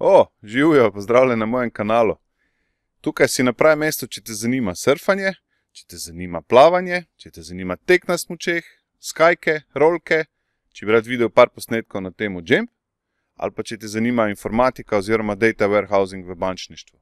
O, oh, živijo, pozdravljeni na mojem kanalu. Tukaj si na pravem mestu, če te zanima surfanje, če te zanima plavanje, če te zanima tek na smočeh, skajke, rolke, če bi rad videl par posnetkov na temo Jim, ali pa če te zanima informatika oziroma data warehousing v bančništvu.